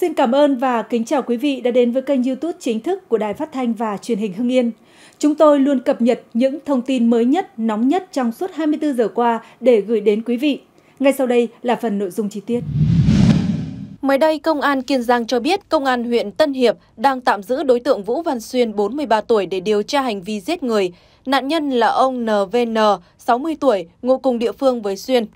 Xin cảm ơn và kính chào quý vị đã đến với kênh YouTube chính thức của Đài Phát thanh và Truyền hình Hưng Yên. Chúng tôi luôn cập nhật những thông tin mới nhất, nóng nhất trong suốt 24 giờ qua để gửi đến quý vị. Ngay sau đây là phần nội dung chi tiết. Mới đây, Công an Kiên Giang cho biết Công an huyện Tân Hiệp đang tạm giữ đối tượng Vũ Văn Xuyên, 43 tuổi để điều tra hành vi giết người. Nạn nhân là ông NVN, 60 tuổi, ngụ cùng địa phương với Xuyên.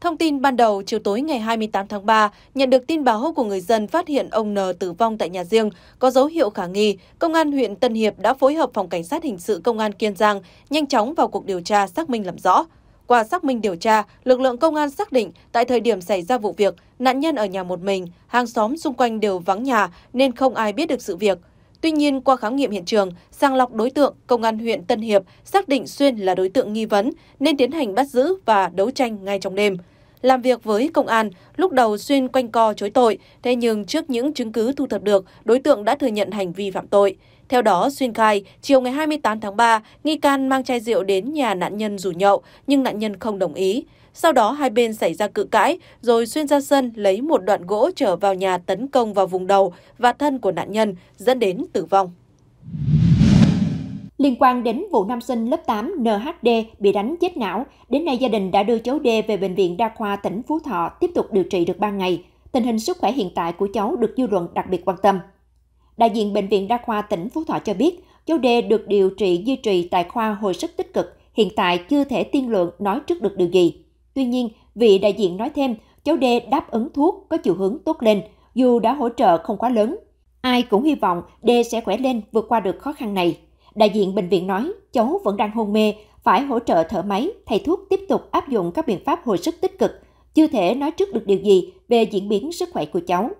Thông tin ban đầu, chiều tối ngày 28 tháng 3, nhận được tin báo của người dân phát hiện ông N tử vong tại nhà riêng, có dấu hiệu khả nghi, Công an huyện Tân Hiệp đã phối hợp Phòng Cảnh sát Hình sự Công an Kiên Giang nhanh chóng vào cuộc điều tra xác minh làm rõ. Qua xác minh điều tra, lực lượng công an xác định tại thời điểm xảy ra vụ việc, nạn nhân ở nhà một mình, hàng xóm xung quanh đều vắng nhà nên không ai biết được sự việc. Tuy nhiên, qua khám nghiệm hiện trường, sàng lọc đối tượng, Công an huyện Tân Hiệp xác định Xuyên là đối tượng nghi vấn nên tiến hành bắt giữ và đấu tranh ngay trong đêm. Làm việc với công an, lúc đầu Xuyên quanh co chối tội, thế nhưng trước những chứng cứ thu thập được, đối tượng đã thừa nhận hành vi phạm tội. Theo đó, Xuyên khai, chiều ngày 28 tháng 3, nghi can mang chai rượu đến nhà nạn nhân rủ nhậu, nhưng nạn nhân không đồng ý. Sau đó hai bên xảy ra cự cãi, rồi Xuyên ra sân lấy một đoạn gỗ trở vào nhà tấn công vào vùng đầu và thân của nạn nhân, dẫn đến tử vong. Liên quan đến vụ nam sinh lớp 8 NHD bị đánh chết não, đến nay gia đình đã đưa cháu D về Bệnh viện Đa khoa tỉnh Phú Thọ tiếp tục điều trị được 3 ngày. Tình hình sức khỏe hiện tại của cháu được dư luận đặc biệt quan tâm. Đại diện Bệnh viện Đa khoa tỉnh Phú Thọ cho biết, cháu D được điều trị duy trì tại khoa hồi sức tích cực, hiện tại chưa thể tiên lượng nói trước được điều gì. Tuy nhiên, vị đại diện nói thêm, cháu D đáp ứng thuốc có chiều hướng tốt lên, dù đã hỗ trợ không quá lớn. Ai cũng hy vọng D sẽ khỏe lên vượt qua được khó khăn này. Đại diện bệnh viện nói cháu vẫn đang hôn mê, phải hỗ trợ thở máy, thầy thuốc tiếp tục áp dụng các biện pháp hồi sức tích cực, chưa thể nói trước được điều gì về diễn biến sức khỏe của cháu.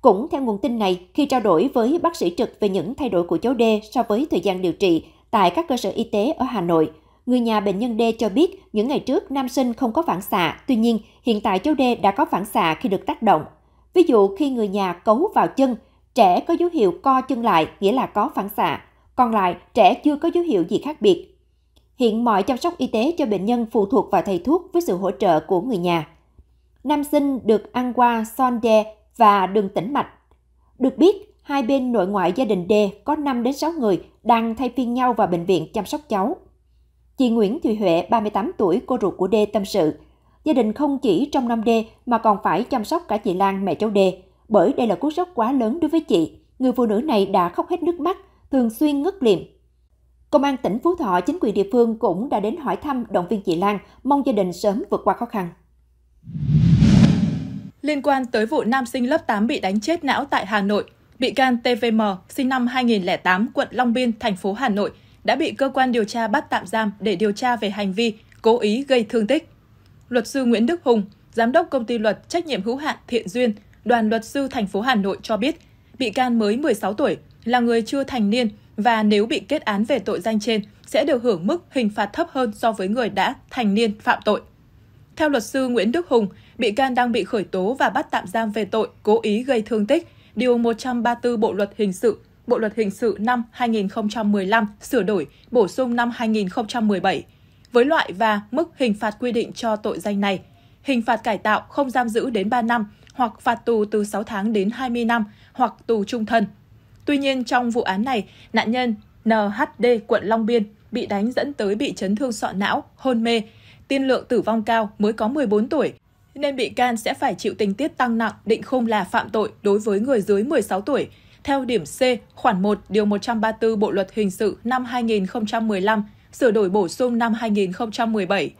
Cũng theo nguồn tin này, khi trao đổi với bác sĩ trực về những thay đổi của cháu D so với thời gian điều trị tại các cơ sở y tế ở Hà Nội, người nhà bệnh nhân D cho biết những ngày trước nam sinh không có phản xạ, tuy nhiên hiện tại cháu D đã có phản xạ khi được tác động. Ví dụ khi người nhà cấu vào chân, trẻ có dấu hiệu co chân lại nghĩa là có phản xạ, còn lại trẻ chưa có dấu hiệu gì khác biệt. Hiện mọi chăm sóc y tế cho bệnh nhân phụ thuộc vào thầy thuốc với sự hỗ trợ của người nhà. Nam sinh được ăn qua son đe và đường tĩnh mạch. Được biết, hai bên nội ngoại gia đình đê có 5 đến 6 người đang thay phiên nhau vào bệnh viện chăm sóc cháu. Chị Nguyễn thùy Huệ, 38 tuổi, cô ruột của đê tâm sự. Gia đình không chỉ trong năm đê mà còn phải chăm sóc cả chị Lan, mẹ cháu đê bởi đây là cú sốc quá lớn đối với chị. Người phụ nữ này đã khóc hết nước mắt thường xuyên ngất liệm. Công an tỉnh Phú Thọ, chính quyền địa phương cũng đã đến hỏi thăm động viên chị Lan, mong gia đình sớm vượt qua khó khăn. Liên quan tới vụ nam sinh lớp 8 bị đánh chết não tại Hà Nội, bị can TVM, sinh năm 2008, quận Long Biên, thành phố Hà Nội, đã bị cơ quan điều tra bắt tạm giam để điều tra về hành vi cố ý gây thương tích. Luật sư Nguyễn Đức Hùng, giám đốc công ty luật trách nhiệm hữu hạn Thiện Duyên, đoàn luật sư thành phố Hà Nội cho biết, bị can mới 16 tuổi, là người chưa thành niên và nếu bị kết án về tội danh trên sẽ được hưởng mức hình phạt thấp hơn so với người đã thành niên phạm tội. Theo luật sư Nguyễn Đức Hùng, bị can đang bị khởi tố và bắt tạm giam về tội cố ý gây thương tích, điều 134 Bộ luật hình sự, Bộ luật hình sự năm 2015 sửa đổi, bổ sung năm 2017 với loại và mức hình phạt quy định cho tội danh này. Hình phạt cải tạo không giam giữ đến 3 năm hoặc phạt tù từ 6 tháng đến 20 năm hoặc tù trung thân. Tuy nhiên, trong vụ án này, nạn nhân NHD quận Long Biên bị đánh dẫn tới bị chấn thương sọ não, hôn mê. Tiên lượng tử vong cao mới có 14 tuổi, nên bị can sẽ phải chịu tình tiết tăng nặng định khung là phạm tội đối với người dưới 16 tuổi, theo điểm C, khoản 1, điều 134 Bộ Luật Hình sự năm 2015, sửa đổi bổ sung năm 2017.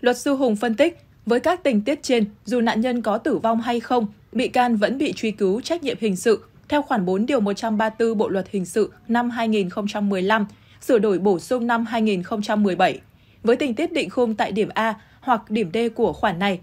Luật sư Hùng phân tích, với các tình tiết trên, dù nạn nhân có tử vong hay không, bị can vẫn bị truy cứu trách nhiệm hình sự theo khoản 4 điều 134 Bộ luật hình sự năm 2015, sửa đổi bổ sung năm 2017 với tình tiết định khung tại điểm A hoặc điểm D của khoản này.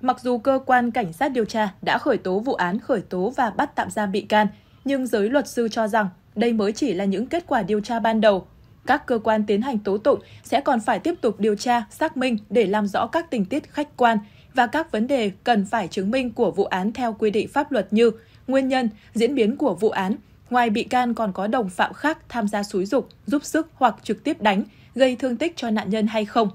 Mặc dù cơ quan cảnh sát điều tra đã khởi tố vụ án khởi tố và bắt tạm giam bị can, nhưng giới luật sư cho rằng đây mới chỉ là những kết quả điều tra ban đầu. Các cơ quan tiến hành tố tụng sẽ còn phải tiếp tục điều tra, xác minh để làm rõ các tình tiết khách quan và các vấn đề cần phải chứng minh của vụ án theo quy định pháp luật như nguyên nhân, diễn biến của vụ án, ngoài bị can còn có đồng phạm khác tham gia xúi dục, giúp sức hoặc trực tiếp đánh, gây thương tích cho nạn nhân hay không.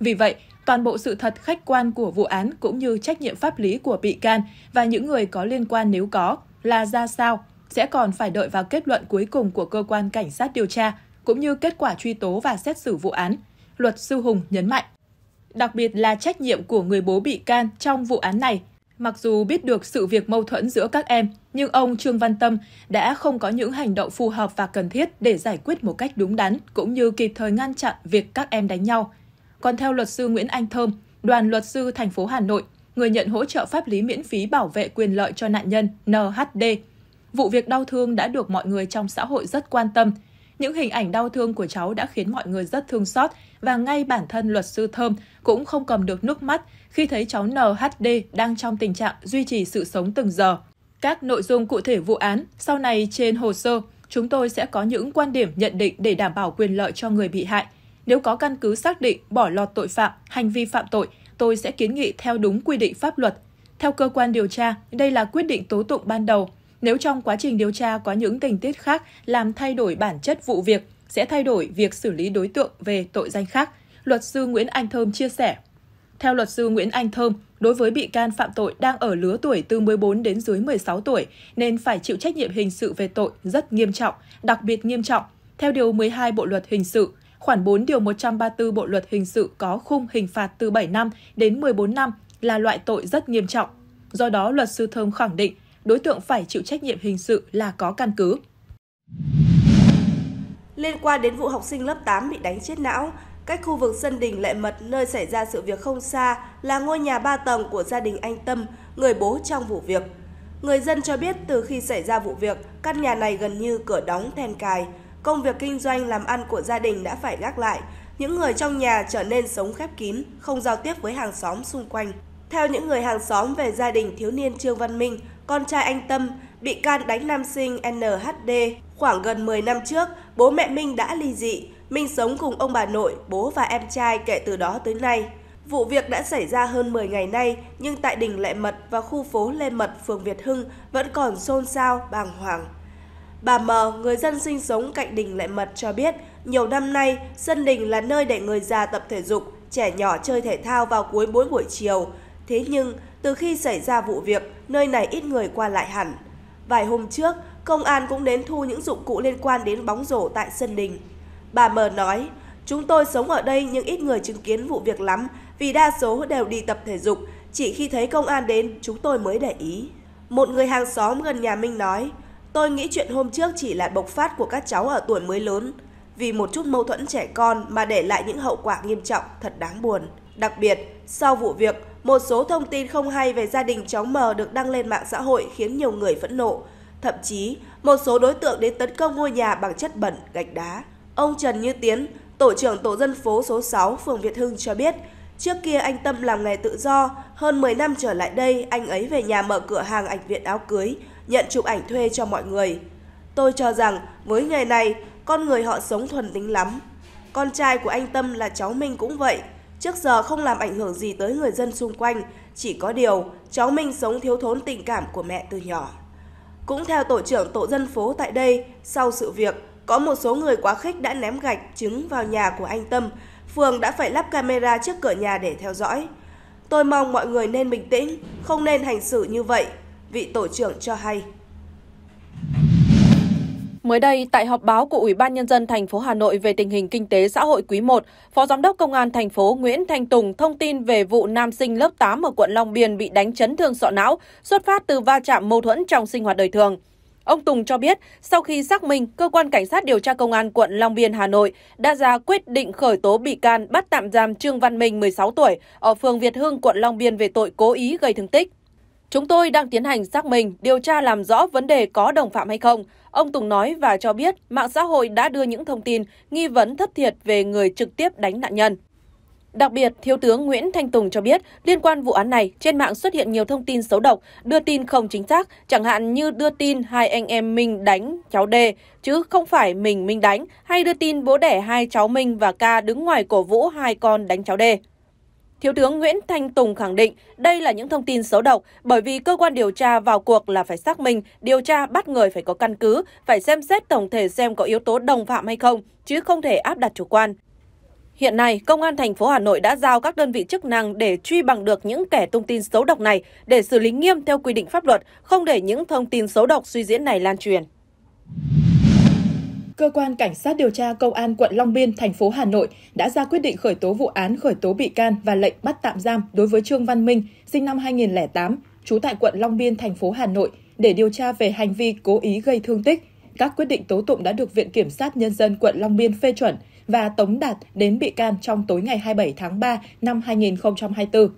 Vì vậy, toàn bộ sự thật khách quan của vụ án cũng như trách nhiệm pháp lý của bị can và những người có liên quan nếu có là ra sao sẽ còn phải đợi vào kết luận cuối cùng của cơ quan cảnh sát điều tra cũng như kết quả truy tố và xét xử vụ án, luật sư Hùng nhấn mạnh. Đặc biệt là trách nhiệm của người bố bị can trong vụ án này Mặc dù biết được sự việc mâu thuẫn giữa các em, nhưng ông Trương Văn Tâm đã không có những hành động phù hợp và cần thiết để giải quyết một cách đúng đắn cũng như kịp thời ngăn chặn việc các em đánh nhau. Còn theo luật sư Nguyễn Anh Thơm, đoàn luật sư thành phố Hà Nội, người nhận hỗ trợ pháp lý miễn phí bảo vệ quyền lợi cho nạn nhân NHD, vụ việc đau thương đã được mọi người trong xã hội rất quan tâm những hình ảnh đau thương của cháu đã khiến mọi người rất thương xót và ngay bản thân luật sư Thơm cũng không cầm được nước mắt khi thấy cháu NHD đang trong tình trạng duy trì sự sống từng giờ. Các nội dung cụ thể vụ án sau này trên hồ sơ, chúng tôi sẽ có những quan điểm nhận định để đảm bảo quyền lợi cho người bị hại. Nếu có căn cứ xác định bỏ lọt tội phạm, hành vi phạm tội, tôi sẽ kiến nghị theo đúng quy định pháp luật. Theo cơ quan điều tra, đây là quyết định tố tụng ban đầu nếu trong quá trình điều tra có những tình tiết khác làm thay đổi bản chất vụ việc, sẽ thay đổi việc xử lý đối tượng về tội danh khác, luật sư Nguyễn Anh Thơm chia sẻ. Theo luật sư Nguyễn Anh Thơm, đối với bị can phạm tội đang ở lứa tuổi từ 14 đến dưới 16 tuổi nên phải chịu trách nhiệm hình sự về tội rất nghiêm trọng, đặc biệt nghiêm trọng. Theo điều 12 Bộ luật hình sự, khoản 4 điều 134 Bộ luật hình sự có khung hình phạt từ 7 năm đến 14 năm là loại tội rất nghiêm trọng. Do đó, luật sư Thơm khẳng định đối tượng phải chịu trách nhiệm hình sự là có căn cứ. Liên quan đến vụ học sinh lớp 8 bị đánh chết não, cách khu vực sân đình Lệ Mật nơi xảy ra sự việc không xa là ngôi nhà 3 tầng của gia đình anh Tâm, người bố trong vụ việc. Người dân cho biết từ khi xảy ra vụ việc, căn nhà này gần như cửa đóng then cài. Công việc kinh doanh làm ăn của gia đình đã phải gác lại. Những người trong nhà trở nên sống khép kín, không giao tiếp với hàng xóm xung quanh. Theo những người hàng xóm về gia đình thiếu niên Trương Văn Minh, con trai anh Tâm, bị can đánh nam sinh NHD. Khoảng gần 10 năm trước, bố mẹ Minh đã ly dị. Minh sống cùng ông bà nội, bố và em trai kể từ đó tới nay. Vụ việc đã xảy ra hơn 10 ngày nay, nhưng tại đỉnh Lệ Mật và khu phố Lê Mật, phường Việt Hưng vẫn còn xôn xao, bàng hoàng. Bà mờ người dân sinh sống cạnh đỉnh Lệ Mật cho biết, nhiều năm nay, sân đình là nơi để người già tập thể dục, trẻ nhỏ chơi thể thao vào cuối mỗi buổi chiều. Thế nhưng, từ khi xảy ra vụ việc, nơi này ít người qua lại hẳn. Vài hôm trước, công an cũng đến thu những dụng cụ liên quan đến bóng rổ tại sân đình. Bà mờ nói, chúng tôi sống ở đây nhưng ít người chứng kiến vụ việc lắm vì đa số đều đi tập thể dục, chỉ khi thấy công an đến chúng tôi mới để ý. Một người hàng xóm gần nhà Minh nói, tôi nghĩ chuyện hôm trước chỉ là bộc phát của các cháu ở tuổi mới lớn. Vì một chút mâu thuẫn trẻ con mà để lại những hậu quả nghiêm trọng thật đáng buồn. Đặc biệt, sau vụ việc, một số thông tin không hay về gia đình cháu mờ được đăng lên mạng xã hội khiến nhiều người phẫn nộ. Thậm chí, một số đối tượng đến tấn công ngôi nhà bằng chất bẩn, gạch đá. Ông Trần Như Tiến, tổ trưởng tổ dân phố số 6 phường Việt Hưng cho biết, trước kia anh Tâm làm nghề tự do, hơn 10 năm trở lại đây anh ấy về nhà mở cửa hàng ảnh viện áo cưới, nhận chụp ảnh thuê cho mọi người. Tôi cho rằng với nghề này, con người họ sống thuần tính lắm. Con trai của anh Tâm là cháu Minh cũng vậy, Trước giờ không làm ảnh hưởng gì tới người dân xung quanh, chỉ có điều cháu mình sống thiếu thốn tình cảm của mẹ từ nhỏ. Cũng theo tổ trưởng tổ dân phố tại đây, sau sự việc, có một số người quá khích đã ném gạch, trứng vào nhà của anh Tâm. Phường đã phải lắp camera trước cửa nhà để theo dõi. Tôi mong mọi người nên bình tĩnh, không nên hành xử như vậy, vị tổ trưởng cho hay. Mới đây, tại họp báo của Ủy ban Nhân dân thành phố Hà Nội về tình hình kinh tế xã hội quý 1, Phó Giám đốc Công an thành phố Nguyễn Thanh Tùng thông tin về vụ nam sinh lớp 8 ở quận Long Biên bị đánh chấn thương sọ não, xuất phát từ va chạm mâu thuẫn trong sinh hoạt đời thường. Ông Tùng cho biết, sau khi xác minh, cơ quan cảnh sát điều tra công an quận Long Biên, Hà Nội đã ra quyết định khởi tố bị can bắt tạm giam Trương Văn Minh, 16 tuổi, ở phường Việt Hưng, quận Long Biên về tội cố ý gây thương tích. Chúng tôi đang tiến hành xác minh, điều tra làm rõ vấn đề có đồng phạm hay không. Ông Tùng nói và cho biết mạng xã hội đã đưa những thông tin nghi vấn thất thiệt về người trực tiếp đánh nạn nhân. Đặc biệt, Thiếu tướng Nguyễn Thanh Tùng cho biết, liên quan vụ án này, trên mạng xuất hiện nhiều thông tin xấu độc, đưa tin không chính xác, chẳng hạn như đưa tin hai anh em Minh đánh cháu D, chứ không phải mình Minh đánh, hay đưa tin bố đẻ hai cháu Minh và Ca đứng ngoài cổ vũ hai con đánh cháu D. Thiếu tướng Nguyễn Thanh Tùng khẳng định đây là những thông tin xấu độc bởi vì cơ quan điều tra vào cuộc là phải xác minh, điều tra bắt người phải có căn cứ, phải xem xét tổng thể xem có yếu tố đồng phạm hay không, chứ không thể áp đặt chủ quan. Hiện nay, Công an thành phố Hà Nội đã giao các đơn vị chức năng để truy bằng được những kẻ tung tin xấu độc này để xử lý nghiêm theo quy định pháp luật, không để những thông tin xấu độc suy diễn này lan truyền. Cơ quan Cảnh sát điều tra Công an quận Long Biên, thành phố Hà Nội đã ra quyết định khởi tố vụ án khởi tố bị can và lệnh bắt tạm giam đối với Trương Văn Minh, sinh năm 2008, trú tại quận Long Biên, thành phố Hà Nội, để điều tra về hành vi cố ý gây thương tích. Các quyết định tố tụng đã được Viện Kiểm sát Nhân dân quận Long Biên phê chuẩn và tống đạt đến bị can trong tối ngày 27 tháng 3 năm 2024.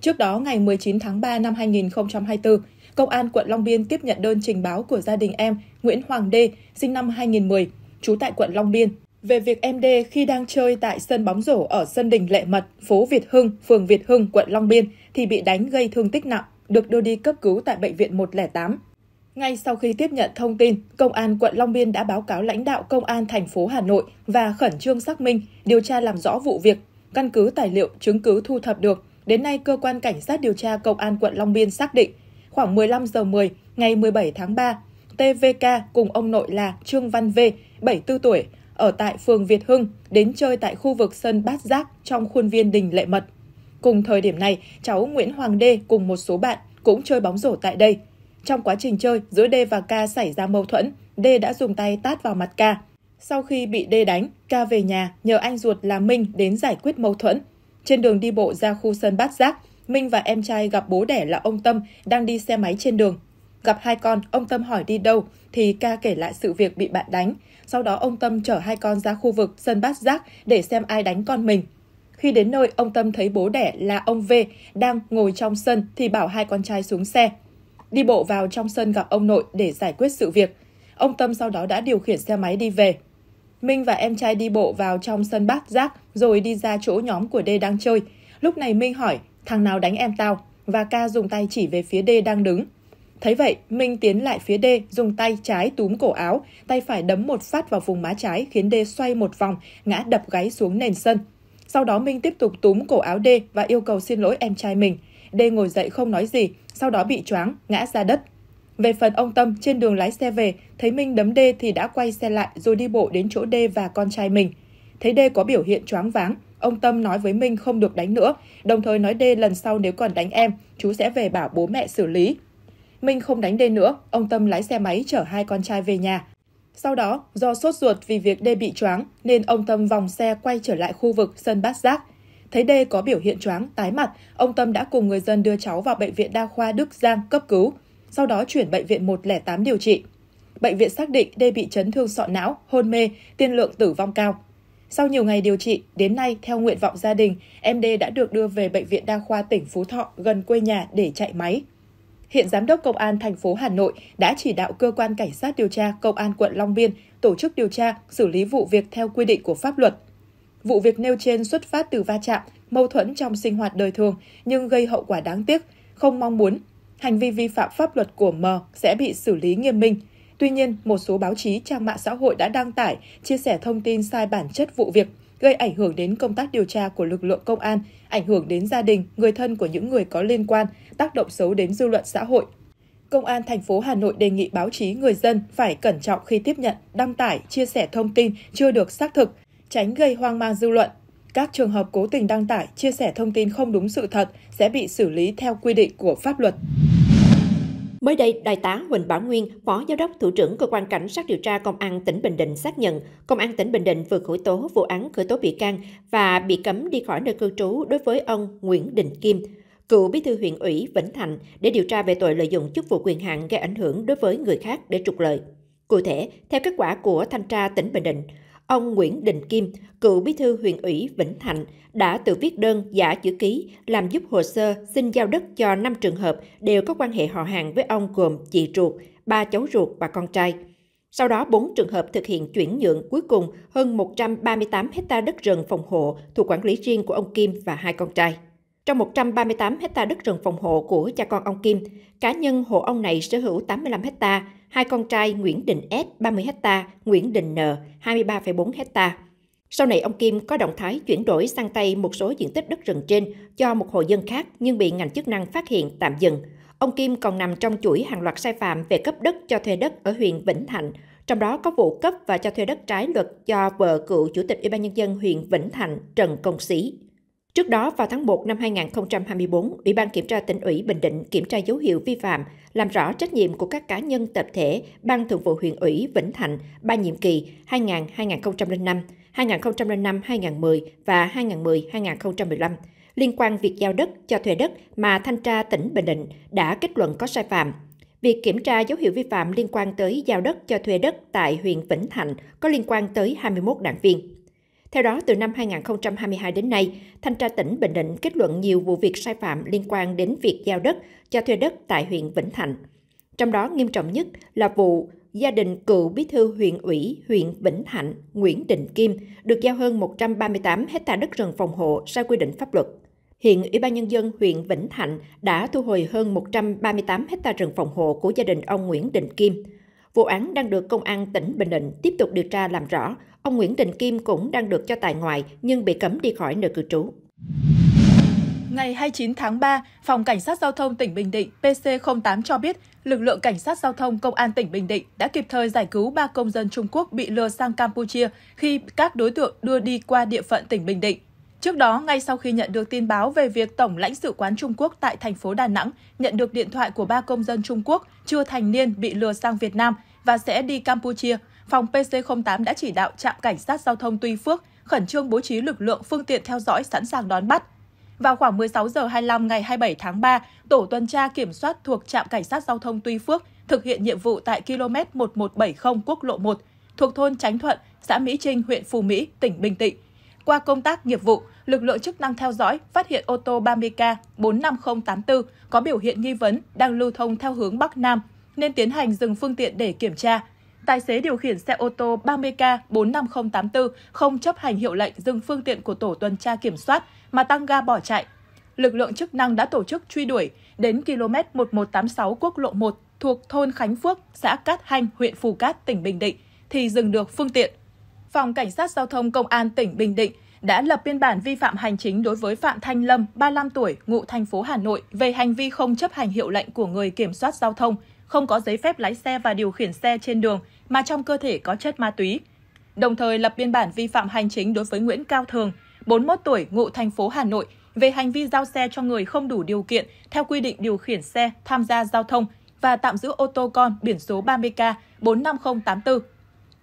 Trước đó, ngày 19 tháng 3 năm 2024, Công an quận Long Biên tiếp nhận đơn trình báo của gia đình em Nguyễn Hoàng Đê, sinh năm 2010, trú tại quận Long Biên, về việc em D khi đang chơi tại sân bóng rổ ở sân đình Lệ Mật, phố Việt Hưng, phường Việt Hưng, quận Long Biên thì bị đánh gây thương tích nặng, được đưa đi cấp cứu tại bệnh viện 108. Ngay sau khi tiếp nhận thông tin, Công an quận Long Biên đã báo cáo lãnh đạo Công an thành phố Hà Nội và khẩn trương xác minh, điều tra làm rõ vụ việc. Căn cứ tài liệu, chứng cứ thu thập được, đến nay cơ quan cảnh sát điều tra Công an quận Long Biên xác định khoảng 15 giờ 10 ngày 17 tháng 3, TVK cùng ông nội là Trương Văn V, 74 tuổi, ở tại phường Việt Hưng, đến chơi tại khu vực sân Bát Giác trong khuôn viên đình Lệ Mật. Cùng thời điểm này, cháu Nguyễn Hoàng Đê cùng một số bạn cũng chơi bóng rổ tại đây. Trong quá trình chơi, giữa Đê và K xảy ra mâu thuẫn, Đê đã dùng tay tát vào mặt K. Sau khi bị Đê đánh, K về nhà nhờ anh ruột là Minh đến giải quyết mâu thuẫn. Trên đường đi bộ ra khu sân Bát Giác, Minh và em trai gặp bố đẻ là ông Tâm đang đi xe máy trên đường. Gặp hai con, ông Tâm hỏi đi đâu, thì ca kể lại sự việc bị bạn đánh. Sau đó ông Tâm chở hai con ra khu vực sân bát giác để xem ai đánh con mình. Khi đến nơi, ông Tâm thấy bố đẻ là ông V đang ngồi trong sân thì bảo hai con trai xuống xe. Đi bộ vào trong sân gặp ông nội để giải quyết sự việc. Ông Tâm sau đó đã điều khiển xe máy đi về. Minh và em trai đi bộ vào trong sân bát giác rồi đi ra chỗ nhóm của D đang chơi. Lúc này Minh hỏi, thằng nào đánh em tao, và ca dùng tay chỉ về phía D đang đứng. Thấy vậy, Minh tiến lại phía D, dùng tay trái túm cổ áo, tay phải đấm một phát vào vùng má trái khiến D xoay một vòng, ngã đập gáy xuống nền sân. Sau đó Minh tiếp tục túm cổ áo D và yêu cầu xin lỗi em trai mình. D ngồi dậy không nói gì, sau đó bị choáng, ngã ra đất. Về phần ông Tâm, trên đường lái xe về, thấy Minh đấm D thì đã quay xe lại rồi đi bộ đến chỗ D và con trai mình. Thấy D có biểu hiện choáng váng, Ông Tâm nói với Minh không được đánh nữa, đồng thời nói D lần sau nếu còn đánh em, chú sẽ về bảo bố mẹ xử lý. Minh không đánh D nữa, ông Tâm lái xe máy chở hai con trai về nhà. Sau đó, do sốt ruột vì việc D bị choáng nên ông Tâm vòng xe quay trở lại khu vực sân bát giác. Thấy D có biểu hiện choáng, tái mặt, ông Tâm đã cùng người dân đưa cháu vào bệnh viện đa khoa Đức Giang cấp cứu, sau đó chuyển bệnh viện 108 điều trị. Bệnh viện xác định D bị chấn thương sọ não, hôn mê, tiên lượng tử vong cao. Sau nhiều ngày điều trị, đến nay theo nguyện vọng gia đình, em D đã được đưa về bệnh viện đa khoa tỉnh Phú Thọ gần quê nhà để chạy máy. Hiện giám đốc công an thành phố Hà Nội đã chỉ đạo cơ quan cảnh sát điều tra công an quận Long Biên tổ chức điều tra, xử lý vụ việc theo quy định của pháp luật. Vụ việc nêu trên xuất phát từ va chạm, mâu thuẫn trong sinh hoạt đời thường nhưng gây hậu quả đáng tiếc, không mong muốn. Hành vi vi phạm pháp luật của M sẽ bị xử lý nghiêm minh. Tuy nhiên, một số báo chí, trang mạng xã hội đã đăng tải, chia sẻ thông tin sai bản chất vụ việc, gây ảnh hưởng đến công tác điều tra của lực lượng công an, ảnh hưởng đến gia đình, người thân của những người có liên quan, tác động xấu đến dư luận xã hội. Công an thành phố Hà Nội đề nghị báo chí người dân phải cẩn trọng khi tiếp nhận, đăng tải, chia sẻ thông tin chưa được xác thực, tránh gây hoang mang dư luận. Các trường hợp cố tình đăng tải, chia sẻ thông tin không đúng sự thật sẽ bị xử lý theo quy định của pháp luật. Mới đây, Đại tá Huỳnh Bảo Nguyên, Phó Giám đốc Thủ trưởng Cơ quan Cảnh sát điều tra Công an tỉnh Bình Định xác nhận, Công an tỉnh Bình Định vừa khởi tố vụ án khởi tố bị can và bị cấm đi khỏi nơi cư trú đối với ông Nguyễn Đình Kim, cựu bí thư huyện ủy Vĩnh Thạnh để điều tra về tội lợi dụng chức vụ quyền hạn gây ảnh hưởng đối với người khác để trục lợi. Cụ thể, theo kết quả của thanh tra tỉnh Bình Định, ông Nguyễn Đình Kim, cựu bí thư huyện ủy Vĩnh Thạnh, đã tự viết đơn giả chữ ký làm giúp hồ sơ xin giao đất cho 5 trường hợp đều có quan hệ họ hàng với ông gồm chị ruột, ba cháu ruột và con trai. Sau đó, 4 trường hợp thực hiện chuyển nhượng cuối cùng hơn 138 hecta đất rừng phòng hộ thuộc quản lý riêng của ông Kim và hai con trai. Trong 138 hecta đất rừng phòng hộ của cha con ông Kim, cá nhân hộ ông này sở hữu 85 hecta, hai con trai Nguyễn Đình S 30 hecta, Nguyễn Đình N 23,4 hecta. Sau này ông Kim có động thái chuyển đổi sang tay một số diện tích đất rừng trên cho một hộ dân khác nhưng bị ngành chức năng phát hiện tạm dừng. Ông Kim còn nằm trong chuỗi hàng loạt sai phạm về cấp đất cho thuê đất ở huyện Vĩnh Thạnh, trong đó có vụ cấp và cho thuê đất trái luật cho vợ cựu chủ tịch Ủy ban nhân dân huyện Vĩnh Thạnh Trần Công Sĩ Trước đó, vào tháng 1 năm 2024, Ủy ban Kiểm tra tỉnh ủy Bình Định kiểm tra dấu hiệu vi phạm, làm rõ trách nhiệm của các cá nhân tập thể Ban Thường vụ huyện ủy Vĩnh Thạnh ba nhiệm kỳ 2000-2005, 2005-2010 và 2010-2015 liên quan việc giao đất cho thuê đất mà thanh tra tỉnh Bình Định đã kết luận có sai phạm. Việc kiểm tra dấu hiệu vi phạm liên quan tới giao đất cho thuê đất tại huyện Vĩnh Thạnh có liên quan tới 21 đảng viên. Theo đó, từ năm 2022 đến nay, Thanh tra tỉnh Bình Định kết luận nhiều vụ việc sai phạm liên quan đến việc giao đất, cho thuê đất tại huyện Vĩnh Thạnh. Trong đó nghiêm trọng nhất là vụ gia đình cựu bí thư huyện ủy huyện Vĩnh Thạnh Nguyễn Đình Kim được giao hơn 138 hecta đất rừng phòng hộ sai quy định pháp luật. Hiện Ủy ban Nhân dân huyện Vĩnh Thạnh đã thu hồi hơn 138 hecta rừng phòng hộ của gia đình ông Nguyễn Đình Kim. Vụ án đang được Công an tỉnh Bình Định tiếp tục điều tra làm rõ Ông Nguyễn Đình Kim cũng đang được cho tại ngoại nhưng bị cấm đi khỏi nơi cư trú. Ngày 29 tháng 3, Phòng Cảnh sát Giao thông tỉnh Bình Định PC08 cho biết lực lượng Cảnh sát Giao thông Công an tỉnh Bình Định đã kịp thời giải cứu 3 công dân Trung Quốc bị lừa sang Campuchia khi các đối tượng đưa đi qua địa phận tỉnh Bình Định. Trước đó, ngay sau khi nhận được tin báo về việc Tổng lãnh sự quán Trung Quốc tại thành phố Đà Nẵng nhận được điện thoại của ba công dân Trung Quốc chưa thành niên bị lừa sang Việt Nam và sẽ đi Campuchia phòng PC08 đã chỉ đạo trạm cảnh sát giao thông Tuy Phước khẩn trương bố trí lực lượng phương tiện theo dõi sẵn sàng đón bắt. Vào khoảng 16 giờ 25 ngày 27 tháng 3, tổ tuần tra kiểm soát thuộc trạm cảnh sát giao thông Tuy Phước thực hiện nhiệm vụ tại km 1170 quốc lộ 1 thuộc thôn Chánh Thuận, xã Mỹ Trinh, huyện Phù Mỹ, tỉnh Bình Định. Qua công tác nghiệp vụ, lực lượng chức năng theo dõi phát hiện ô tô 30K 45084 có biểu hiện nghi vấn đang lưu thông theo hướng Bắc Nam nên tiến hành dừng phương tiện để kiểm tra tài xế điều khiển xe ô tô 30K 45084 không chấp hành hiệu lệnh dừng phương tiện của tổ tuần tra kiểm soát mà tăng ga bỏ chạy. Lực lượng chức năng đã tổ chức truy đuổi đến km 1186 quốc lộ 1 thuộc thôn Khánh Phước, xã Cát Hanh, huyện Phù Cát, tỉnh Bình Định thì dừng được phương tiện. Phòng Cảnh sát Giao thông Công an tỉnh Bình Định đã lập biên bản vi phạm hành chính đối với Phạm Thanh Lâm, 35 tuổi, ngụ thành phố Hà Nội về hành vi không chấp hành hiệu lệnh của người kiểm soát giao thông, không có giấy phép lái xe và điều khiển xe trên đường mà trong cơ thể có chất ma túy. Đồng thời lập biên bản vi phạm hành chính đối với Nguyễn Cao Thường, 41 tuổi, ngụ thành phố Hà Nội, về hành vi giao xe cho người không đủ điều kiện theo quy định điều khiển xe tham gia giao thông và tạm giữ ô tô con biển số 30K 45084.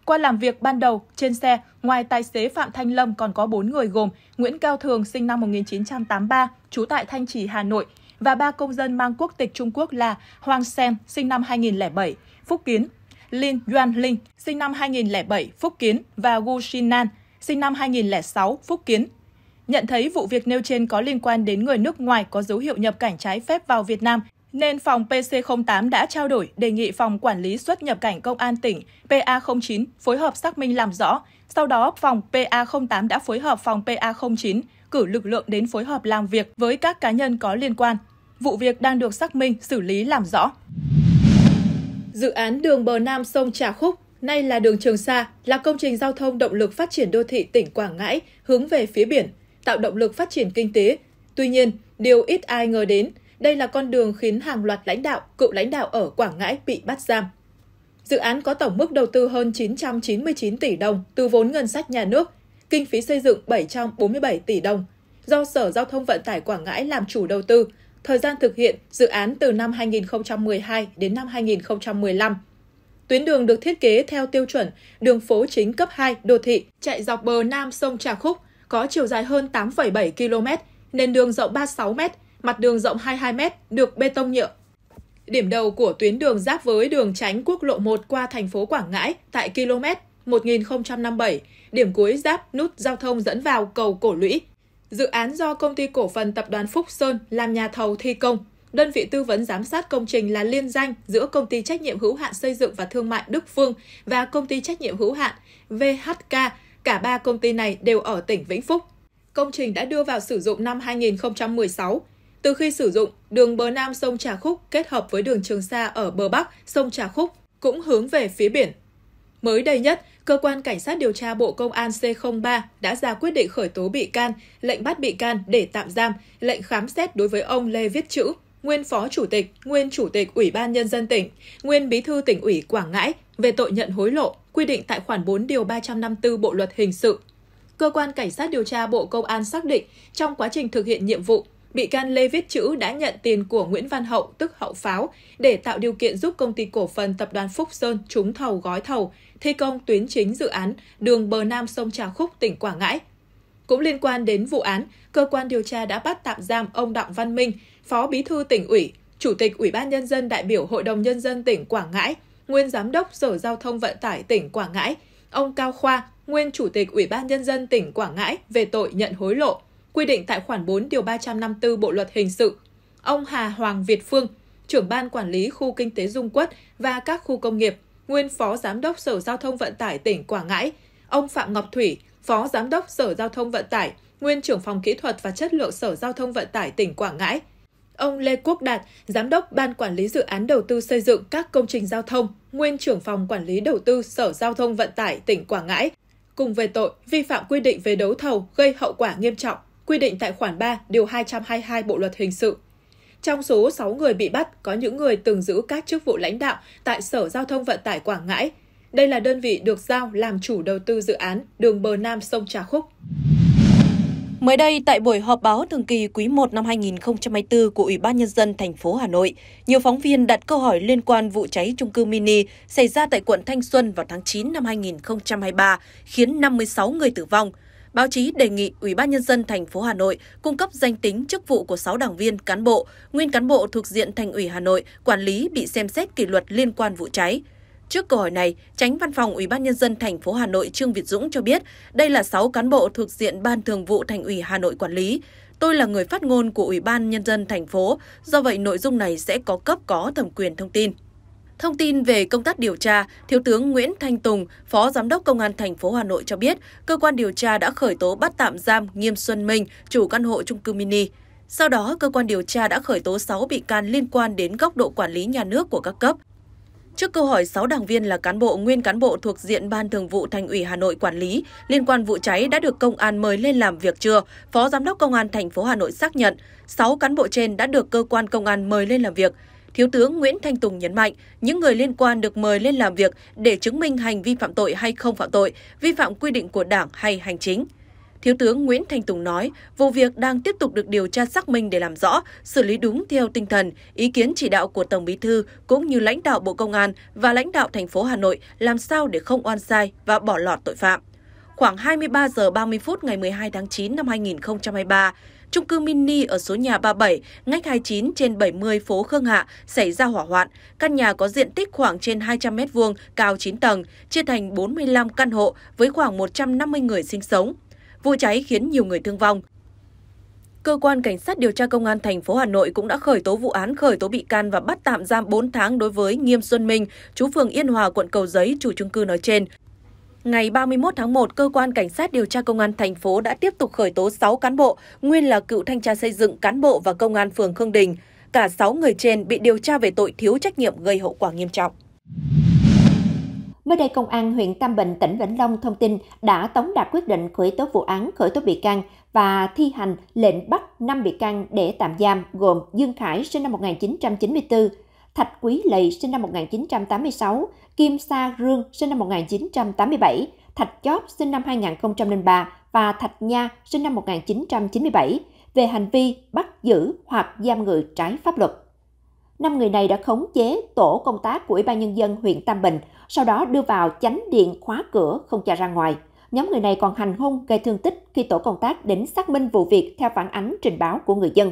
Qua làm việc ban đầu, trên xe, ngoài tài xế Phạm Thanh Lâm còn có 4 người gồm Nguyễn Cao Thường sinh năm 1983, trú tại Thanh Trì, Hà Nội, và ba công dân mang quốc tịch Trung Quốc là Hoàng Sen sinh năm 2007, Phúc Kiến Lin Yuan Linh, sinh năm 2007, Phúc Kiến và Wu Xinan sinh năm 2006, Phúc Kiến. Nhận thấy vụ việc nêu trên có liên quan đến người nước ngoài có dấu hiệu nhập cảnh trái phép vào Việt Nam, nên phòng PC08 đã trao đổi đề nghị phòng quản lý xuất nhập cảnh công an tỉnh PA09 phối hợp xác minh làm rõ. Sau đó, phòng PA08 đã phối hợp phòng PA09 cử lực lượng đến phối hợp làm việc với các cá nhân có liên quan. Vụ việc đang được xác minh, xử lý làm rõ. Dự án đường bờ nam sông Trà Khúc, nay là đường Trường Sa, là công trình giao thông động lực phát triển đô thị tỉnh Quảng Ngãi hướng về phía biển, tạo động lực phát triển kinh tế. Tuy nhiên, điều ít ai ngờ đến, đây là con đường khiến hàng loạt lãnh đạo, cựu lãnh đạo ở Quảng Ngãi bị bắt giam. Dự án có tổng mức đầu tư hơn 999 tỷ đồng từ vốn ngân sách nhà nước, kinh phí xây dựng 747 tỷ đồng, do Sở Giao thông Vận tải Quảng Ngãi làm chủ đầu tư thời gian thực hiện dự án từ năm 2012 đến năm 2015. Tuyến đường được thiết kế theo tiêu chuẩn đường phố chính cấp 2 đô thị chạy dọc bờ nam sông Trà Khúc, có chiều dài hơn 8,7 km, nền đường rộng 36 m, mặt đường rộng 22 m, được bê tông nhựa. Điểm đầu của tuyến đường giáp với đường tránh quốc lộ 1 qua thành phố Quảng Ngãi tại km 1057, điểm cuối giáp nút giao thông dẫn vào cầu Cổ Lũy Dự án do công ty cổ phần tập đoàn Phúc Sơn làm nhà thầu thi công. Đơn vị tư vấn giám sát công trình là liên danh giữa công ty trách nhiệm hữu hạn xây dựng và thương mại Đức Phương và công ty trách nhiệm hữu hạn VHK. Cả ba công ty này đều ở tỉnh Vĩnh Phúc. Công trình đã đưa vào sử dụng năm 2016. Từ khi sử dụng, đường bờ nam sông Trà Khúc kết hợp với đường Trường Sa ở bờ bắc sông Trà Khúc cũng hướng về phía biển. Mới đây nhất, Cơ quan Cảnh sát điều tra Bộ Công an C03 đã ra quyết định khởi tố bị can, lệnh bắt bị can để tạm giam, lệnh khám xét đối với ông Lê Viết Chữ, nguyên Phó Chủ tịch, nguyên Chủ tịch Ủy ban Nhân dân tỉnh, nguyên Bí thư tỉnh ủy Quảng Ngãi về tội nhận hối lộ, quy định tại khoản 4 điều 354 Bộ Luật Hình sự. Cơ quan Cảnh sát điều tra Bộ Công an xác định trong quá trình thực hiện nhiệm vụ, bị can Lê Viết Chữ đã nhận tiền của Nguyễn Văn Hậu, tức Hậu Pháo, để tạo điều kiện giúp công ty cổ phần tập đoàn Phúc Sơn trúng thầu gói thầu, thi công tuyến chính dự án đường bờ nam sông Trà Khúc, tỉnh Quảng Ngãi. Cũng liên quan đến vụ án, cơ quan điều tra đã bắt tạm giam ông Đặng Văn Minh, Phó Bí thư tỉnh ủy, Chủ tịch Ủy ban Nhân dân đại biểu Hội đồng Nhân dân tỉnh Quảng Ngãi, Nguyên Giám đốc Sở Giao thông Vận tải tỉnh Quảng Ngãi, ông Cao Khoa, Nguyên Chủ tịch Ủy ban Nhân dân tỉnh Quảng Ngãi về tội nhận hối lộ quy định tại khoản 4 điều 354 Bộ luật hình sự. Ông Hà Hoàng Việt Phương, trưởng ban quản lý khu kinh tế Dung Quất và các khu công nghiệp, nguyên phó giám đốc Sở Giao thông Vận tải tỉnh Quảng Ngãi, ông Phạm Ngọc Thủy, phó giám đốc Sở Giao thông Vận tải, nguyên trưởng phòng kỹ thuật và chất lượng Sở Giao thông Vận tải tỉnh Quảng Ngãi, ông Lê Quốc Đạt, giám đốc ban quản lý dự án đầu tư xây dựng các công trình giao thông, nguyên trưởng phòng quản lý đầu tư Sở Giao thông Vận tải tỉnh Quảng Ngãi, cùng về tội vi phạm quy định về đấu thầu gây hậu quả nghiêm trọng quy định tại khoản 3, điều 222 Bộ luật hình sự. Trong số 6 người bị bắt, có những người từng giữ các chức vụ lãnh đạo tại Sở Giao thông Vận tải Quảng Ngãi. Đây là đơn vị được giao làm chủ đầu tư dự án đường bờ Nam sông Trà Khúc. Mới đây, tại buổi họp báo thường kỳ quý 1 năm 2024 của Ủy ban Nhân dân thành phố Hà Nội, nhiều phóng viên đặt câu hỏi liên quan vụ cháy trung cư mini xảy ra tại quận Thanh Xuân vào tháng 9 năm 2023, khiến 56 người tử vong – báo chí đề nghị Ủy ban nhân dân thành phố Hà Nội cung cấp danh tính chức vụ của 6 đảng viên cán bộ, nguyên cán bộ thuộc diện Thành ủy Hà Nội quản lý bị xem xét kỷ luật liên quan vụ cháy. Trước câu hỏi này, Tránh Văn phòng Ủy ban nhân dân thành phố Hà Nội Trương Việt Dũng cho biết, đây là 6 cán bộ thuộc diện Ban Thường vụ Thành ủy Hà Nội quản lý. Tôi là người phát ngôn của Ủy ban nhân dân thành phố, do vậy nội dung này sẽ có cấp có thẩm quyền thông tin. Thông tin về công tác điều tra, Thiếu tướng Nguyễn Thanh Tùng, Phó Giám đốc Công an thành phố Hà Nội cho biết, cơ quan điều tra đã khởi tố bắt tạm giam Nghiêm Xuân Minh, chủ căn hộ chung cư mini. Sau đó, cơ quan điều tra đã khởi tố 6 bị can liên quan đến góc độ quản lý nhà nước của các cấp. Trước câu hỏi 6 đảng viên là cán bộ, nguyên cán bộ thuộc diện Ban Thường vụ Thành ủy Hà Nội quản lý liên quan vụ cháy đã được công an mời lên làm việc chưa, Phó Giám đốc Công an thành phố Hà Nội xác nhận 6 cán bộ trên đã được cơ quan công an mời lên làm việc. Thiếu tướng Nguyễn Thanh Tùng nhấn mạnh, những người liên quan được mời lên làm việc để chứng minh hành vi phạm tội hay không phạm tội, vi phạm quy định của Đảng hay hành chính. Thiếu tướng Nguyễn Thanh Tùng nói, vụ việc đang tiếp tục được điều tra xác minh để làm rõ, xử lý đúng theo tinh thần, ý kiến chỉ đạo của Tổng Bí thư cũng như lãnh đạo Bộ Công an và lãnh đạo thành phố Hà Nội làm sao để không oan sai và bỏ lọt tội phạm. Khoảng 23 giờ 30 phút ngày 12 tháng 9 năm 2023, trung cư mini ở số nhà 37, ngách 29 trên 70 phố Khương Hạ xảy ra hỏa hoạn. Căn nhà có diện tích khoảng trên 200 m2, cao 9 tầng, chia thành 45 căn hộ với khoảng 150 người sinh sống. Vụ cháy khiến nhiều người thương vong. Cơ quan Cảnh sát điều tra Công an thành phố Hà Nội cũng đã khởi tố vụ án khởi tố bị can và bắt tạm giam 4 tháng đối với Nghiêm Xuân Minh, chú phường Yên Hòa, quận Cầu Giấy, chủ chung cư nói trên ngày 31 tháng 1, cơ quan cảnh sát điều tra công an thành phố đã tiếp tục khởi tố 6 cán bộ, nguyên là cựu thanh tra xây dựng, cán bộ và công an phường Khương Đình. Cả 6 người trên bị điều tra về tội thiếu trách nhiệm gây hậu quả nghiêm trọng. Mới đây, Công an huyện Tam Bình, tỉnh Vĩnh Long thông tin đã tống đạt quyết định khởi tố vụ án, khởi tố bị can và thi hành lệnh bắt 5 bị can để tạm giam gồm Dương Khải sinh năm 1994, Thạch Quý Lầy sinh năm 1986, Kim Sa Rương sinh năm 1987, Thạch Chóp sinh năm 2003 và Thạch Nha sinh năm 1997 về hành vi bắt giữ hoặc giam người trái pháp luật. Năm người này đã khống chế tổ công tác của Ủy ban Nhân dân huyện Tam Bình, sau đó đưa vào chánh điện khóa cửa không cho ra ngoài. Nhóm người này còn hành hung gây thương tích khi tổ công tác đến xác minh vụ việc theo phản ánh trình báo của người dân.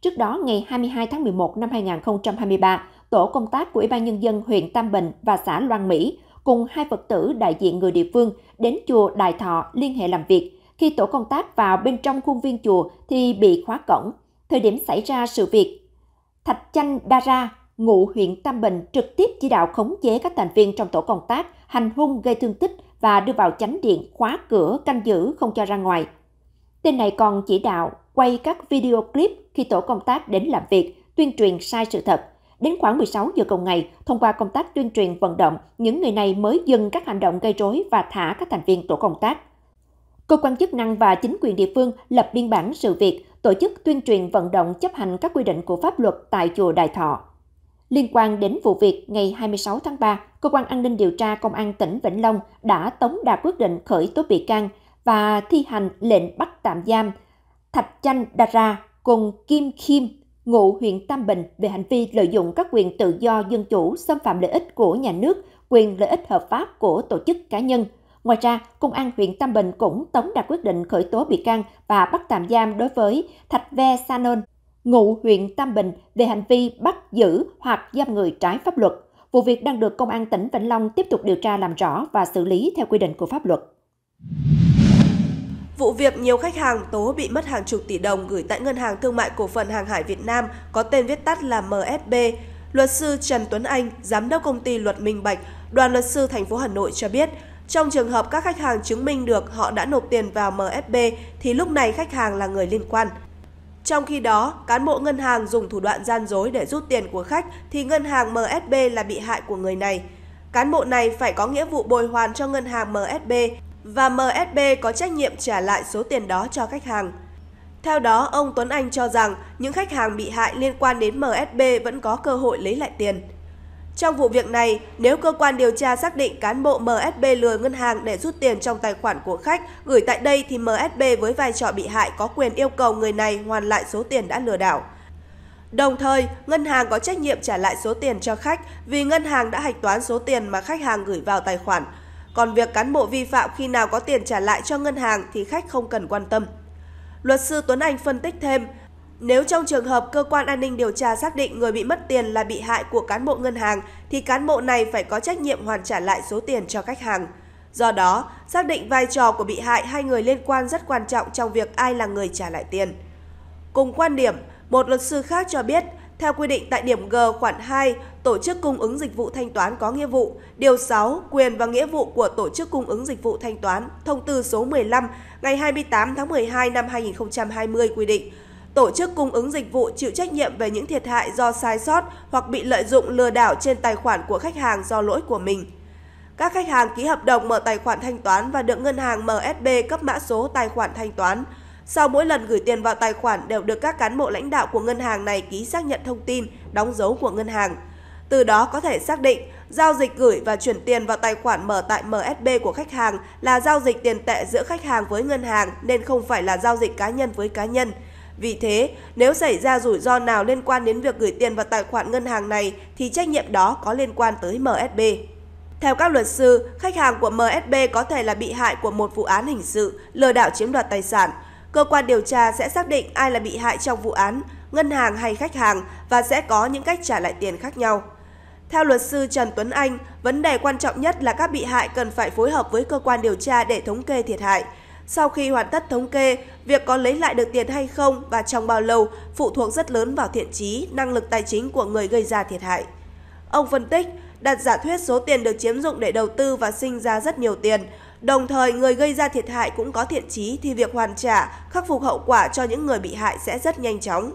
Trước đó, ngày 22 tháng 11 năm 2023, tổ công tác của Ủy ban Nhân dân huyện Tam Bình và xã Loan Mỹ cùng hai Phật tử đại diện người địa phương đến chùa Đại Thọ liên hệ làm việc. Khi tổ công tác vào bên trong khuôn viên chùa thì bị khóa cổng. Thời điểm xảy ra sự việc, Thạch Chanh Đa Ra, ngụ huyện Tam Bình trực tiếp chỉ đạo khống chế các thành viên trong tổ công tác hành hung gây thương tích và đưa vào chánh điện khóa cửa canh giữ không cho ra ngoài. Tên này còn chỉ đạo quay các video clip khi tổ công tác đến làm việc, tuyên truyền sai sự thật, Đến khoảng 16 giờ cùng ngày, thông qua công tác tuyên truyền vận động, những người này mới dừng các hành động gây rối và thả các thành viên tổ công tác. Cơ quan chức năng và chính quyền địa phương lập biên bản sự việc, tổ chức tuyên truyền vận động chấp hành các quy định của pháp luật tại chùa Đại Thọ. Liên quan đến vụ việc ngày 26 tháng 3, cơ quan an ninh điều tra công an tỉnh Vĩnh Long đã tống đạt quyết định khởi tố bị can và thi hành lệnh bắt tạm giam Thạch Chanh Ra cùng Kim Kim ngụ huyện Tam Bình về hành vi lợi dụng các quyền tự do dân chủ xâm phạm lợi ích của nhà nước, quyền lợi ích hợp pháp của tổ chức cá nhân. Ngoài ra, Công an huyện Tam Bình cũng tống đạt quyết định khởi tố bị can và bắt tạm giam đối với Thạch Ve Sanon, ngụ huyện Tam Bình về hành vi bắt giữ hoặc giam người trái pháp luật. Vụ việc đang được Công an tỉnh Vĩnh Long tiếp tục điều tra làm rõ và xử lý theo quy định của pháp luật. Vụ việc nhiều khách hàng tố bị mất hàng chục tỷ đồng gửi tại Ngân hàng Thương mại Cổ phần Hàng hải Việt Nam có tên viết tắt là MSB, luật sư Trần Tuấn Anh, giám đốc công ty Luật Minh Bạch, đoàn luật sư thành phố Hà Nội cho biết, trong trường hợp các khách hàng chứng minh được họ đã nộp tiền vào MSB thì lúc này khách hàng là người liên quan. Trong khi đó, cán bộ ngân hàng dùng thủ đoạn gian dối để rút tiền của khách thì ngân hàng MSB là bị hại của người này. Cán bộ này phải có nghĩa vụ bồi hoàn cho ngân hàng MSB và MSB có trách nhiệm trả lại số tiền đó cho khách hàng. Theo đó, ông Tuấn Anh cho rằng những khách hàng bị hại liên quan đến MSB vẫn có cơ hội lấy lại tiền. Trong vụ việc này, nếu cơ quan điều tra xác định cán bộ MSB lừa ngân hàng để rút tiền trong tài khoản của khách gửi tại đây thì MSB với vai trò bị hại có quyền yêu cầu người này hoàn lại số tiền đã lừa đảo. Đồng thời, ngân hàng có trách nhiệm trả lại số tiền cho khách vì ngân hàng đã hạch toán số tiền mà khách hàng gửi vào tài khoản còn việc cán bộ vi phạm khi nào có tiền trả lại cho ngân hàng thì khách không cần quan tâm. Luật sư Tuấn Anh phân tích thêm, nếu trong trường hợp cơ quan an ninh điều tra xác định người bị mất tiền là bị hại của cán bộ ngân hàng thì cán bộ này phải có trách nhiệm hoàn trả lại số tiền cho khách hàng. Do đó, xác định vai trò của bị hại hai người liên quan rất quan trọng trong việc ai là người trả lại tiền. Cùng quan điểm, một luật sư khác cho biết theo quy định tại điểm G khoản 2, tổ chức cung ứng dịch vụ thanh toán có nghĩa vụ, điều 6, quyền và nghĩa vụ của tổ chức cung ứng dịch vụ thanh toán, thông tư số 15 ngày 28 tháng 12 năm 2020 quy định tổ chức cung ứng dịch vụ chịu trách nhiệm về những thiệt hại do sai sót hoặc bị lợi dụng lừa đảo trên tài khoản của khách hàng do lỗi của mình. Các khách hàng ký hợp đồng mở tài khoản thanh toán và được ngân hàng MSB cấp mã số tài khoản thanh toán – sau mỗi lần gửi tiền vào tài khoản đều được các cán bộ lãnh đạo của ngân hàng này ký xác nhận thông tin, đóng dấu của ngân hàng. Từ đó có thể xác định giao dịch gửi và chuyển tiền vào tài khoản mở tại MSB của khách hàng là giao dịch tiền tệ giữa khách hàng với ngân hàng nên không phải là giao dịch cá nhân với cá nhân. Vì thế, nếu xảy ra rủi ro nào liên quan đến việc gửi tiền vào tài khoản ngân hàng này thì trách nhiệm đó có liên quan tới MSB. Theo các luật sư, khách hàng của MSB có thể là bị hại của một vụ án hình sự lừa đảo chiếm đoạt tài sản – Cơ quan điều tra sẽ xác định ai là bị hại trong vụ án, ngân hàng hay khách hàng và sẽ có những cách trả lại tiền khác nhau. Theo luật sư Trần Tuấn Anh, vấn đề quan trọng nhất là các bị hại cần phải phối hợp với cơ quan điều tra để thống kê thiệt hại. Sau khi hoàn tất thống kê, việc có lấy lại được tiền hay không và trong bao lâu phụ thuộc rất lớn vào thiện trí, năng lực tài chính của người gây ra thiệt hại. Ông phân tích, đặt giả thuyết số tiền được chiếm dụng để đầu tư và sinh ra rất nhiều tiền, Đồng thời, người gây ra thiệt hại cũng có thiện chí thì việc hoàn trả, khắc phục hậu quả cho những người bị hại sẽ rất nhanh chóng.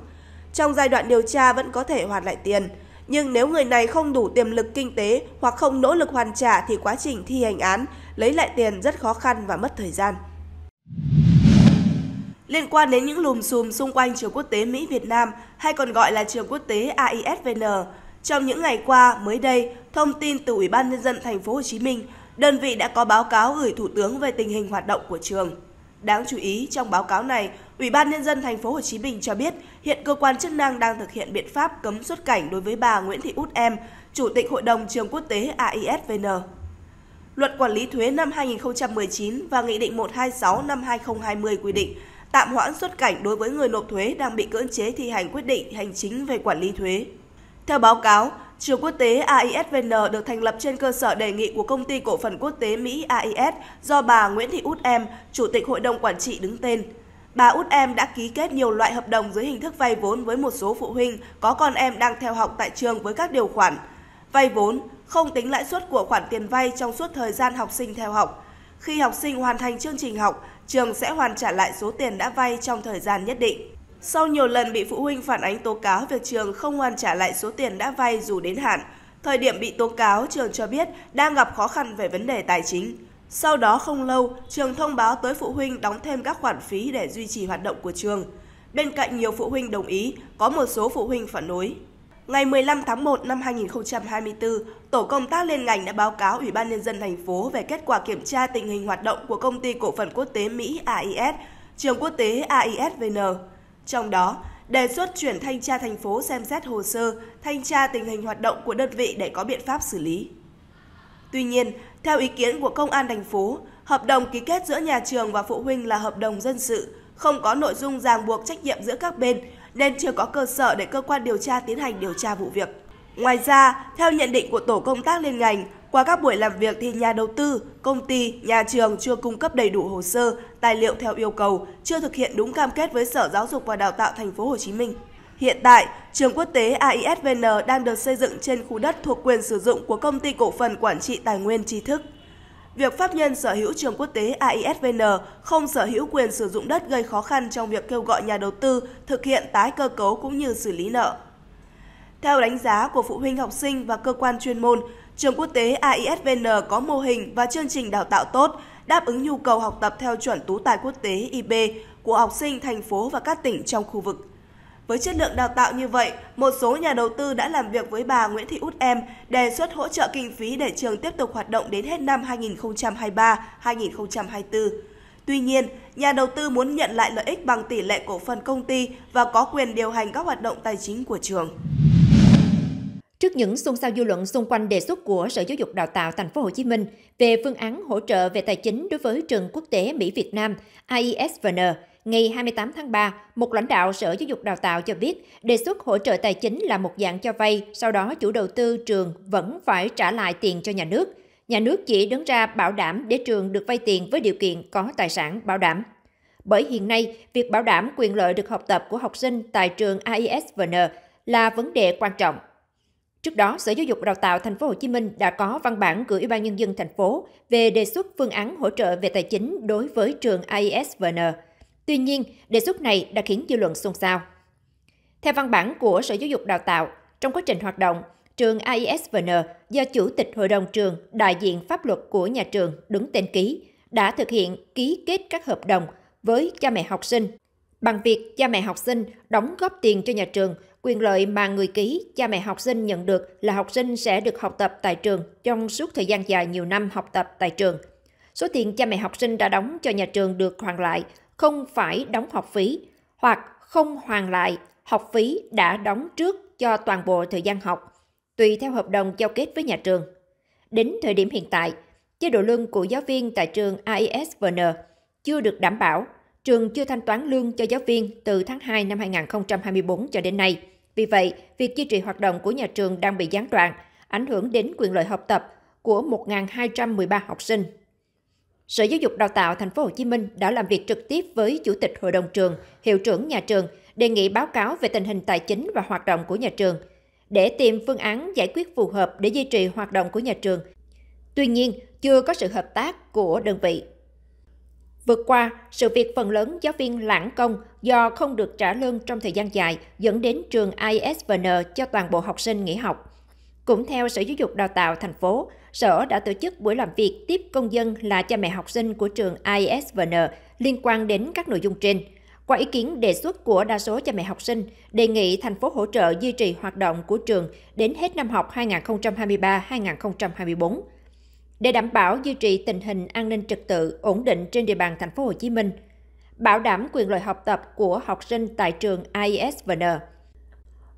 Trong giai đoạn điều tra vẫn có thể hoàn lại tiền, nhưng nếu người này không đủ tiềm lực kinh tế hoặc không nỗ lực hoàn trả thì quá trình thi hành án lấy lại tiền rất khó khăn và mất thời gian. Liên quan đến những lùm xùm xung quanh trường quốc tế Mỹ-Việt Nam hay còn gọi là trường quốc tế AISVN, trong những ngày qua mới đây, thông tin từ Ủy ban nhân dân thành phố Hồ Chí Minh đơn vị đã có báo cáo gửi Thủ tướng về tình hình hoạt động của trường. Đáng chú ý, trong báo cáo này, Ủy ban nhân dân thành phố Hồ Chí Minh cho biết hiện cơ quan chức năng đang thực hiện biện pháp cấm xuất cảnh đối với bà Nguyễn Thị Út Em, Chủ tịch Hội đồng trường quốc tế AISVN. Luật quản lý thuế năm 2019 và Nghị định 126 năm 2020 quy định tạm hoãn xuất cảnh đối với người nộp thuế đang bị cưỡng chế thi hành quyết định hành chính về quản lý thuế. Theo báo cáo, Trường quốc tế AISVN được thành lập trên cơ sở đề nghị của công ty cổ phần quốc tế Mỹ AIS do bà Nguyễn Thị Út Em, Chủ tịch Hội đồng Quản trị đứng tên. Bà Út Em đã ký kết nhiều loại hợp đồng dưới hình thức vay vốn với một số phụ huynh có con em đang theo học tại trường với các điều khoản. Vay vốn, không tính lãi suất của khoản tiền vay trong suốt thời gian học sinh theo học. Khi học sinh hoàn thành chương trình học, trường sẽ hoàn trả lại số tiền đã vay trong thời gian nhất định. Sau nhiều lần bị phụ huynh phản ánh tố cáo việc trường không hoàn trả lại số tiền đã vay dù đến hạn, thời điểm bị tố cáo trường cho biết đang gặp khó khăn về vấn đề tài chính. Sau đó không lâu, trường thông báo tới phụ huynh đóng thêm các khoản phí để duy trì hoạt động của trường. Bên cạnh nhiều phụ huynh đồng ý, có một số phụ huynh phản đối. Ngày 15 tháng 1 năm 2024, tổ công tác liên ngành đã báo cáo Ủy ban nhân dân thành phố về kết quả kiểm tra tình hình hoạt động của công ty cổ phần quốc tế Mỹ AIS, trường quốc tế AISVN. Trong đó, đề xuất chuyển thanh tra thành phố xem xét hồ sơ, thanh tra tình hình hoạt động của đơn vị để có biện pháp xử lý. Tuy nhiên, theo ý kiến của công an thành phố, hợp đồng ký kết giữa nhà trường và phụ huynh là hợp đồng dân sự, không có nội dung ràng buộc trách nhiệm giữa các bên nên chưa có cơ sở để cơ quan điều tra tiến hành điều tra vụ việc. Ngoài ra, theo nhận định của tổ công tác liên ngành, qua các buổi làm việc thì nhà đầu tư, công ty, nhà trường chưa cung cấp đầy đủ hồ sơ, tài liệu theo yêu cầu, chưa thực hiện đúng cam kết với Sở Giáo dục và Đào tạo Thành phố Hồ Chí Minh. Hiện tại, trường quốc tế AISVN đang được xây dựng trên khu đất thuộc quyền sử dụng của công ty cổ phần quản trị tài nguyên tri thức. Việc pháp nhân sở hữu trường quốc tế AISVN không sở hữu quyền sử dụng đất gây khó khăn trong việc kêu gọi nhà đầu tư thực hiện tái cơ cấu cũng như xử lý nợ. Theo đánh giá của phụ huynh học sinh và cơ quan chuyên môn, Trường quốc tế AISVN có mô hình và chương trình đào tạo tốt, đáp ứng nhu cầu học tập theo chuẩn tú tài quốc tế IB của học sinh thành phố và các tỉnh trong khu vực. Với chất lượng đào tạo như vậy, một số nhà đầu tư đã làm việc với bà Nguyễn Thị Út Em đề xuất hỗ trợ kinh phí để trường tiếp tục hoạt động đến hết năm 2023-2024. Tuy nhiên, nhà đầu tư muốn nhận lại lợi ích bằng tỷ lệ cổ phần công ty và có quyền điều hành các hoạt động tài chính của trường. Trước những xôn xao dư luận xung quanh đề xuất của Sở Giáo dục Đào tạo Thành phố Hồ Chí Minh về phương án hỗ trợ về tài chính đối với trường quốc tế Mỹ Việt Nam IESVN, ngày 28 tháng 3, một lãnh đạo Sở Giáo dục Đào tạo cho biết đề xuất hỗ trợ tài chính là một dạng cho vay, sau đó chủ đầu tư trường vẫn phải trả lại tiền cho nhà nước. Nhà nước chỉ đứng ra bảo đảm để trường được vay tiền với điều kiện có tài sản bảo đảm. Bởi hiện nay, việc bảo đảm quyền lợi được học tập của học sinh tại trường IESVN là vấn đề quan trọng Trước đó, Sở Giáo dục Đào tạo Thành phố Hồ Chí Minh đã có văn bản gửi Ủy ban Nhân dân thành phố về đề xuất phương án hỗ trợ về tài chính đối với trường AISVN. Tuy nhiên, đề xuất này đã khiến dư luận xôn xao. Theo văn bản của Sở Giáo dục Đào tạo, trong quá trình hoạt động, trường AISVN do Chủ tịch Hội đồng trường đại diện pháp luật của nhà trường đứng tên ký, đã thực hiện ký kết các hợp đồng với cha mẹ học sinh bằng việc cha mẹ học sinh đóng góp tiền cho nhà trường Quyền lợi mà người ký, cha mẹ học sinh nhận được là học sinh sẽ được học tập tại trường trong suốt thời gian dài nhiều năm học tập tại trường. Số tiền cha mẹ học sinh đã đóng cho nhà trường được hoàn lại, không phải đóng học phí hoặc không hoàn lại học phí đã đóng trước cho toàn bộ thời gian học, tùy theo hợp đồng giao kết với nhà trường. Đến thời điểm hiện tại, chế độ lương của giáo viên tại trường AISVN chưa được đảm bảo trường chưa thanh toán lương cho giáo viên từ tháng 2 năm 2024 cho đến nay. Vì vậy, việc duy trì hoạt động của nhà trường đang bị gián đoạn, ảnh hưởng đến quyền lợi học tập của 1.213 học sinh. Sở Giáo dục Đào tạo Thành phố Hồ Chí Minh đã làm việc trực tiếp với Chủ tịch Hội đồng trường, Hiệu trưởng nhà trường đề nghị báo cáo về tình hình tài chính và hoạt động của nhà trường để tìm phương án giải quyết phù hợp để duy trì hoạt động của nhà trường. Tuy nhiên, chưa có sự hợp tác của đơn vị Vượt qua, sự việc phần lớn giáo viên lãng công do không được trả lương trong thời gian dài dẫn đến trường ISVN cho toàn bộ học sinh nghỉ học. Cũng theo Sở Giáo dục Đào tạo thành phố, Sở đã tổ chức buổi làm việc tiếp công dân là cha mẹ học sinh của trường ISVN liên quan đến các nội dung trên. Qua ý kiến đề xuất của đa số cha mẹ học sinh, đề nghị thành phố hỗ trợ duy trì hoạt động của trường đến hết năm học 2023-2024 để đảm bảo duy trì tình hình an ninh trật tự ổn định trên địa bàn thành phố Hồ Chí Minh, bảo đảm quyền lợi học tập của học sinh tại trường IESVN,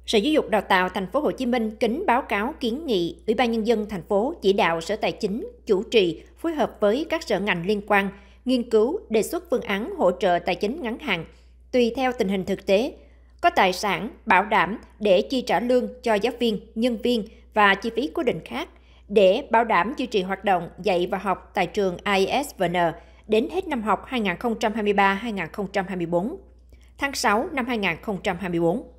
Sở Giáo dục Đào tạo thành phố Hồ Chí Minh kính báo cáo kiến nghị Ủy ban nhân dân thành phố chỉ đạo Sở Tài chính chủ trì phối hợp với các sở ngành liên quan nghiên cứu đề xuất phương án hỗ trợ tài chính ngắn hạn tùy theo tình hình thực tế, có tài sản bảo đảm để chi trả lương cho giáo viên, nhân viên và chi phí cố định khác để bảo đảm duy trì hoạt động dạy và học tại trường ISVN đến hết năm học 2023-2024, tháng 6 năm 2024.